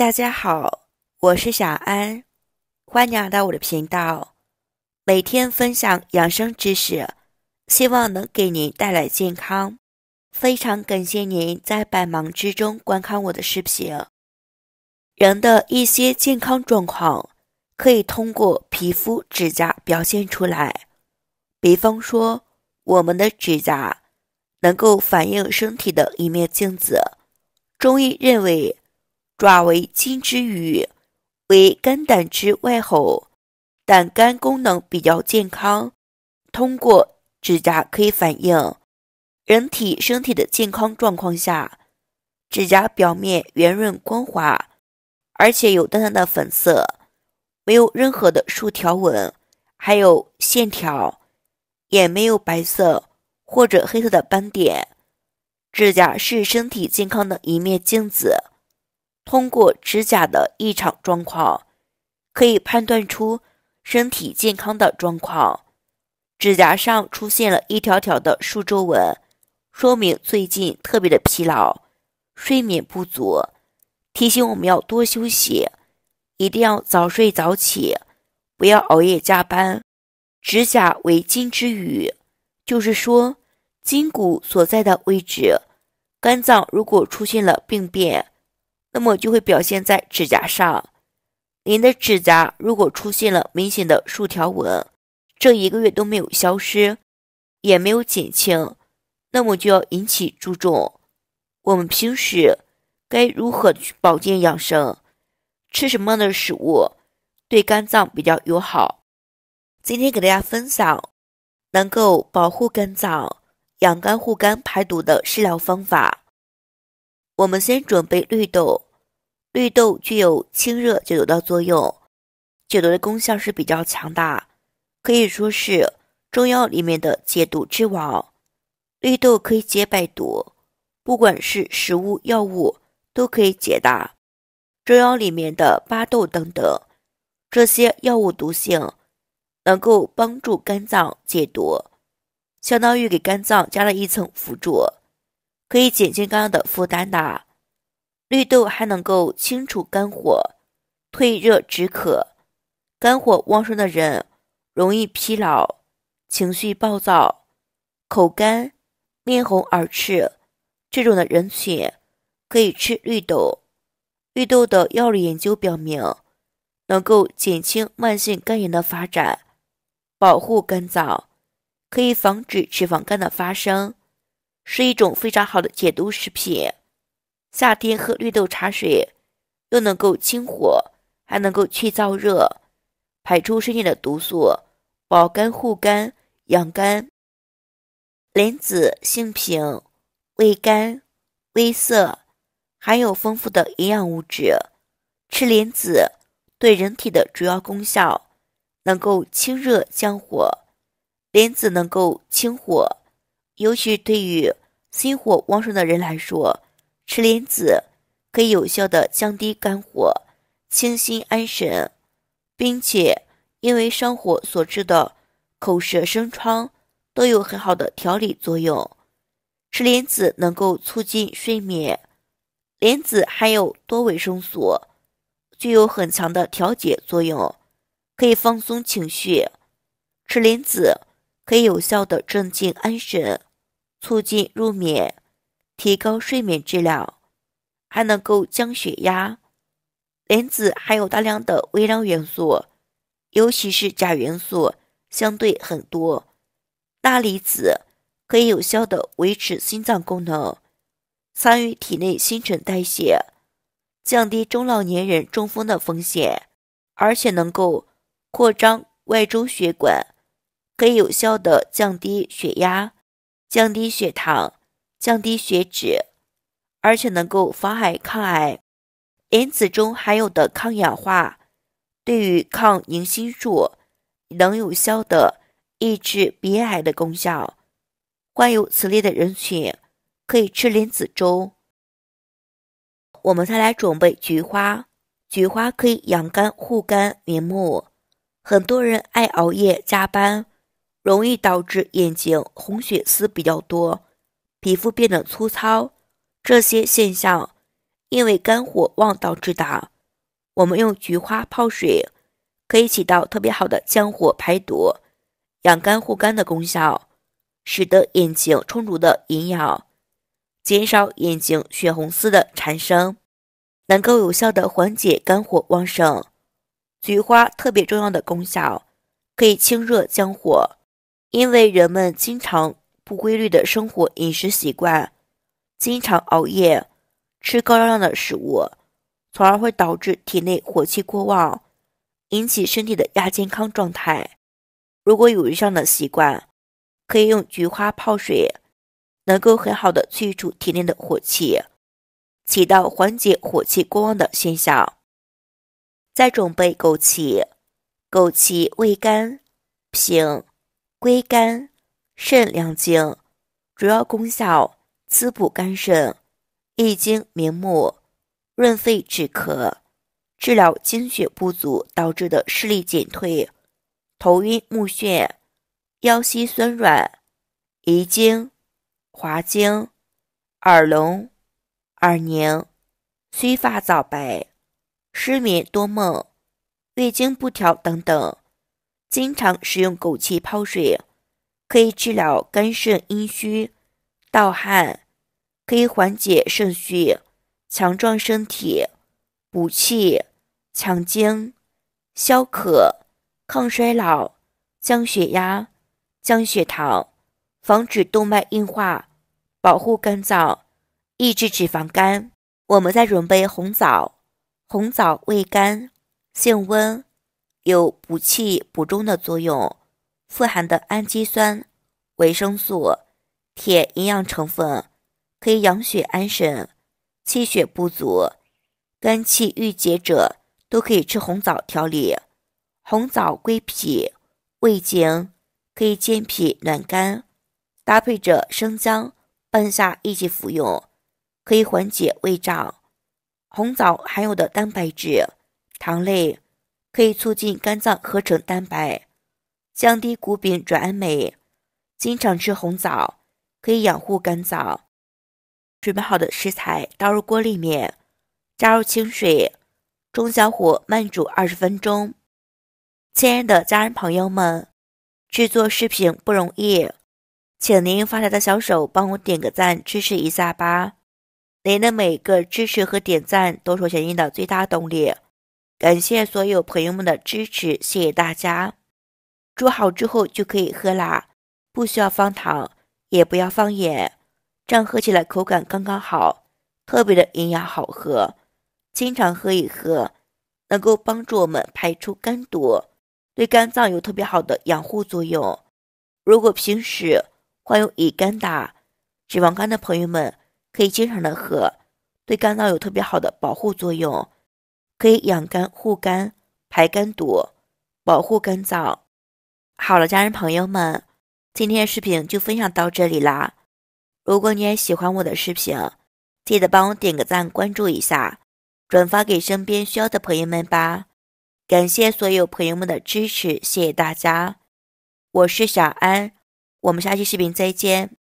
大家好，我是小安，欢迎来到我的频道，每天分享养生知识，希望能给您带来健康。非常感谢您在百忙之中观看我的视频。人的一些健康状况可以通过皮肤、指甲表现出来，比方说我们的指甲能够反映身体的一面镜子。中医认为。爪为金之羽，为肝胆之外候，胆肝功能比较健康。通过指甲可以反映人体身体的健康状况。下，指甲表面圆润光滑，而且有淡淡的粉色，没有任何的竖条纹，还有线条，也没有白色或者黑色的斑点。指甲是身体健康的一面镜子。通过指甲的异常状况，可以判断出身体健康的状况。指甲上出现了一条条的竖皱纹，说明最近特别的疲劳，睡眠不足，提醒我们要多休息，一定要早睡早起，不要熬夜加班。指甲为筋之余，就是说筋骨所在的位置，肝脏如果出现了病变。那么就会表现在指甲上。您的指甲如果出现了明显的竖条纹，这一个月都没有消失，也没有减轻，那么就要引起注重。我们平时该如何去保健养生？吃什么样的食物对肝脏比较友好？今天给大家分享能够保护肝脏、养肝护肝、排毒的食疗方法。我们先准备绿豆，绿豆具有清热解毒的作用，解毒的功效是比较强大，可以说是中药里面的解毒之王。绿豆可以解百毒，不管是食物、药物都可以解。的。中药里面的巴豆等等这些药物毒性，能够帮助肝脏解毒，相当于给肝脏加了一层辅助。可以减轻肝脏的负担的绿豆还能够清除肝火、退热止渴。肝火旺盛的人容易疲劳、情绪暴躁、口干、面红耳赤，这种的人群可以吃绿豆。绿豆的药理研究表明，能够减轻慢性肝炎的发展，保护肝脏，可以防止脂肪肝的发生。是一种非常好的解毒食品，夏天喝绿豆茶水，又能够清火，还能够去燥热，排出身体的毒素，保肝护肝养肝。莲子性平，味甘，微涩，含有丰富的营养物质。吃莲子对人体的主要功效，能够清热降火。莲子能够清火，尤其对于心火旺盛的人来说，吃莲子可以有效的降低肝火，清心安神，并且因为上火所致的口舌生疮都有很好的调理作用。吃莲子能够促进睡眠，莲子含有多维生素，具有很强的调节作用，可以放松情绪。吃莲子可以有效的镇静安神。促进入眠，提高睡眠质量，还能够降血压。莲子含有大量的微量元素，尤其是钾元素相对很多。钠离子可以有效的维持心脏功能，参与体内新陈代谢，降低中老年人中风的风险，而且能够扩张外周血管，可以有效的降低血压。降低血糖、降低血脂，而且能够防癌抗癌。莲子中含有的抗氧化，对于抗凝心素，能有效的抑制鼻癌的功效。患有此类的人群可以吃莲子粥。我们再来准备菊花，菊花可以养肝护肝明目。很多人爱熬夜加班。容易导致眼睛红血丝比较多，皮肤变得粗糙，这些现象因为肝火旺导致的。我们用菊花泡水，可以起到特别好的降火、排毒、养肝护肝的功效，使得眼睛充足的营养，减少眼睛血红丝的产生，能够有效的缓解肝火旺盛。菊花特别重要的功效，可以清热降火。因为人们经常不规律的生活饮食习惯，经常熬夜，吃高热量的食物，从而会导致体内火气过旺，引起身体的亚健康状态。如果有以上的习惯，可以用菊花泡水，能够很好的去除体内的火气，起到缓解火气过旺的现象。再准备枸杞，枸杞味甘平。归肝、肾两经，主要功效滋补肝肾、益精明目、润肺止咳，治疗精血不足导致的视力减退、头晕目眩、腰膝酸软、遗精、滑精、耳聋、耳鸣、须发早白、失眠多梦、月经不调等等。经常使用枸杞泡水，可以治疗肝肾阴虚、盗汗，可以缓解肾虚、强壮身体、补气、强精、消渴、抗衰老、降血压、降血糖、防止动脉硬化、保护肝脏、抑制脂肪肝。我们在准备红枣，红枣味甘，性温。有补气补中的作用，富含的氨基酸、维生素、铁营养成分，可以养血安神，气血不足、肝气郁结者都可以吃红枣调理。红枣归脾胃经，可以健脾暖肝，搭配着生姜、半夏一起服用，可以缓解胃胀。红枣含有的蛋白质、糖类。可以促进肝脏合成蛋白，降低谷丙转氨酶。经常吃红枣可以养护肝脏。准备好的食材倒入锅里面，加入清水，中小火慢煮二十分钟。亲爱的家人朋友们，制作视频不容易，请您发财的小手帮我点个赞支持一下吧！您的每个支持和点赞都是我前进的最大动力。感谢所有朋友们的支持，谢谢大家！煮好之后就可以喝啦，不需要放糖，也不要放盐，这样喝起来口感刚刚好，特别的营养好喝。经常喝一喝，能够帮助我们排出肝毒，对肝脏有特别好的养护作用。如果平时患有乙肝的、脂肪肝的朋友们，可以经常的喝，对肝脏有特别好的保护作用。可以养肝护肝排肝毒，保护肝脏。好了，家人朋友们，今天的视频就分享到这里啦。如果你也喜欢我的视频，记得帮我点个赞、关注一下，转发给身边需要的朋友们吧。感谢所有朋友们的支持，谢谢大家。我是小安，我们下期视频再见。